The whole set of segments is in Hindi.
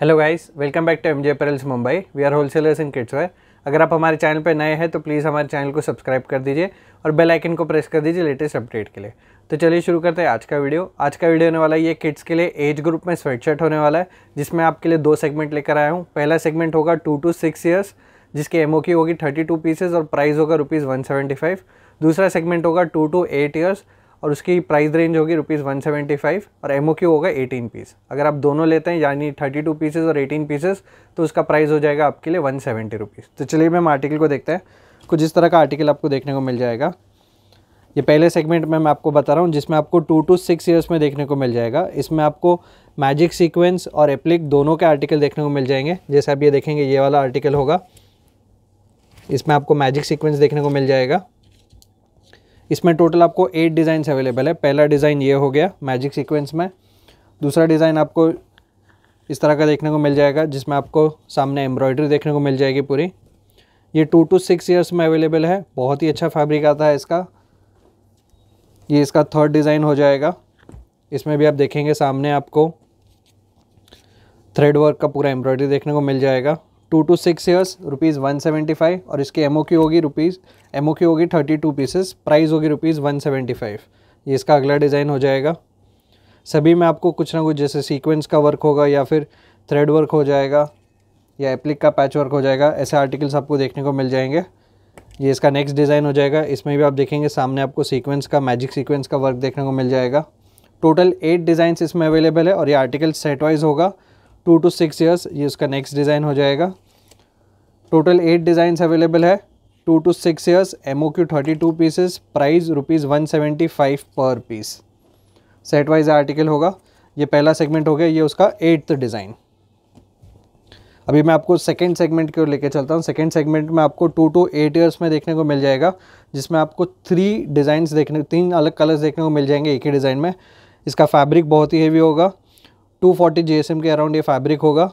hello guys welcome back to M J Mumbai we are wholesalers in kids wear अगर आप हमारे चैनल पर नए हैं तो प्लीज़ हमारे चैनल को सब्सक्राइब कर दीजिए और बेल आइकन को प्रेस कर दीजिए लेटेस्ट अपडेट के लिए तो चलिए शुरू करते हैं आज का वीडियो आज का वीडियो होने वाला है ये किड्स के लिए एज ग्रुप में स्वेटशर्ट होने वाला है जिसमें आपके लिए दो सेगमेंट लेकर आया हूँ पहला सेगमेंट होगा टू टू सिक्स ईयर्स जिसकी एम होगी थर्टी टू पीसेज और प्राइस होगा रुपीज़ वन सेवेंटी फाइव दूसरा सेगमेंट होगा टू टू एट ईयर्स और उसकी प्राइस रेंज होगी रुपीज़ वन सेवेंटी फाइव और एम होगा एटीन पीस अगर आप दोनों लेते हैं यानी थर्टी टू पीसेज और एटीन पीसेज तो उसका प्राइस हो जाएगा आपके लिए वन सेवेंटी रुपीज़ तो चलिए मैम आर्टिकल को देखते हैं कुछ इस तरह का आर्टिकल आपको देखने को मिल जाएगा ये पहले सेगमेंट में मैं आपको बता रहा हूँ जिसमें आपको टू टू सिक्स ईयर्स में देखने को मिल जाएगा इसमें आपको मैजिक सीक्वेंस और एप्लिक दोनों के आर्टिकल देखने को मिल जाएंगे जैसे आप ये देखेंगे ये वाला आर्टिकल होगा इसमें आपको मैजिक सीक्वेंस देखने को मिल जाएगा इसमें टोटल आपको एट डिज़ाइंस अवेलेबल है पहला डिज़ाइन ये हो गया मैजिक सीक्वेंस में दूसरा डिज़ाइन आपको इस तरह का देखने को मिल जाएगा जिसमें आपको सामने एम्ब्रॉयडरी देखने को मिल जाएगी पूरी ये टू टू सिक्स ईयर्स में अवेलेबल है बहुत ही अच्छा फैब्रिक आता है इसका ये इसका थर्ड डिज़ाइन हो जाएगा इसमें भी आप देखेंगे सामने आपको थ्रेड वर्क का पूरा एम्ब्रॉयडरी देखने को मिल जाएगा two to six years rupees one seventy five और इसकी एम होगी रुपीज़ एम होगी थर्टी टू पीसेस प्राइस होगी रुपीज़ वन सेवेंटी फाइव ये इसका अगला डिज़ाइन हो जाएगा सभी में आपको कुछ ना कुछ जैसे सीक्वेंस का वर्क होगा या फिर थ्रेड वर्क हो जाएगा या एप्लिक का पैच वर्क हो जाएगा ऐसे आर्टिकल्स आपको देखने को मिल जाएंगे ये इसका नेक्स्ट डिज़ाइन हो जाएगा इसमें भी आप देखेंगे सामने आपको सीक्वेंस का मैजिक सीक्वेंस का वर्क देखने को मिल जाएगा टोटल एट डिज़ाइंस इसमें अवेलेबल है और ये आर्टिकल सेट वाइज होगा टू टू सिक्स ईयर्स ये उसका नेक्स्ट डिज़ाइन हो जाएगा टोटल एट डिज़ाइंस अवेलेबल है two to six years M O Q thirty two pieces price rupees one seventy five per piece set wise article होगा ये पहला सेगमेंट हो गया ये उसका एट्थ डिज़ाइन अभी मैं आपको सेकेंड सेगमेंट की ओर लेके चलता हूँ सेकेंड सेगमेंट में आपको टू टू एट ईयर्स में देखने को मिल जाएगा जिसमें आपको थ्री डिज़ाइंस देखने तीन अलग कलर्स देखने को मिल जाएंगे एक ही डिज़ाइन में इसका फैब्रिक बहुत ही हेवी होगा 240 जीएसएम के अराउंड ये फैब्रिक होगा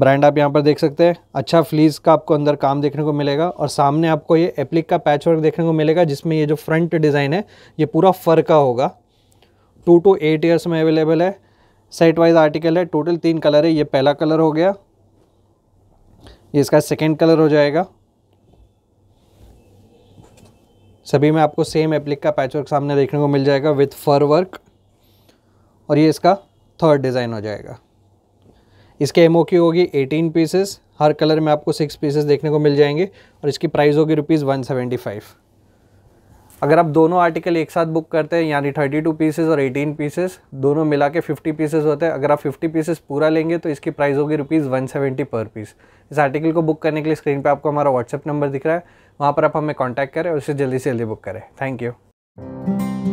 ब्रांड आप यहाँ पर देख सकते हैं अच्छा फ्लीस का आपको अंदर काम देखने को मिलेगा और सामने आपको ये एप्लिक का पैच वर्क देखने को मिलेगा जिसमें ये जो फ्रंट डिज़ाइन है ये पूरा फर का होगा टू टू एट ईयर्स में अवेलेबल है सेट वाइज आर्टिकल है टोटल तीन कलर है ये पहला कलर हो गया ये इसका सेकेंड कलर हो जाएगा सभी में आपको सेम एप्लिक का पैचवर्क सामने देखने को मिल जाएगा विथ फर वर्क और ये इसका थर्ड डिज़ाइन हो जाएगा इसके एम होगी 18 पीसेस हर कलर में आपको सिक्स पीसेस देखने को मिल जाएंगे और इसकी प्राइस होगी रुपीज़ वन अगर आप दोनों आर्टिकल एक साथ बुक करते हैं यानी 32 पीसेस और 18 पीसेस दोनों मिला के फिफ्टी पीसेज होते हैं अगर आप 50 पीसेस पूरा लेंगे तो इसकी प्राइस होगी रुपीज़ सेवेंटी पर पीस इस आर्टिकल को बुक करने के लिए स्क्रीन पर आपको हमारा व्हाट्सअप नंबर दिख रहा है वहाँ पर आप हमें कॉन्टैक्ट करें और उससे जल्दी से जल्दी बुक करें थैंक यू